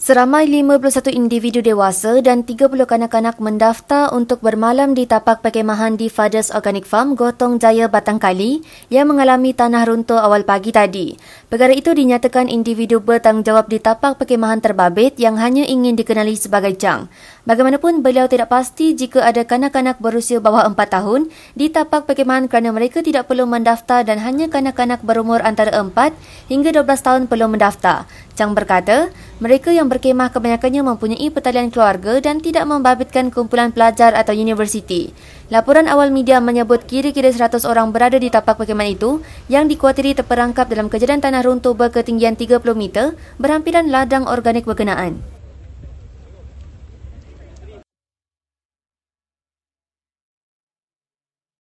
Seramai 51 individu dewasa dan 30 kanak-kanak mendaftar untuk bermalam di tapak perkemahan di Fadas Organic Farm Gotong Jaya Batang Kali yang mengalami tanah runtuh awal pagi tadi. Perkara itu dinyatakan individu bertanggungjawab di tapak perkemahan terbabit yang hanya ingin dikenali sebagai Jang. Bagaimanapun, beliau tidak pasti jika ada kanak-kanak berusia bawah 4 tahun ditapak perkhidmatan kerana mereka tidak perlu mendaftar dan hanya kanak-kanak berumur antara 4 hingga 12 tahun perlu mendaftar. Chang berkata, mereka yang berkemah kebanyakannya mempunyai pertalian keluarga dan tidak membabitkan kumpulan pelajar atau universiti. Laporan awal media menyebut kira-kira 100 orang berada di tapak perkhidmatan itu yang dikuatiri terperangkap dalam kejadian tanah runtuh berketinggian 30 meter berhampiran ladang organik berkenaan.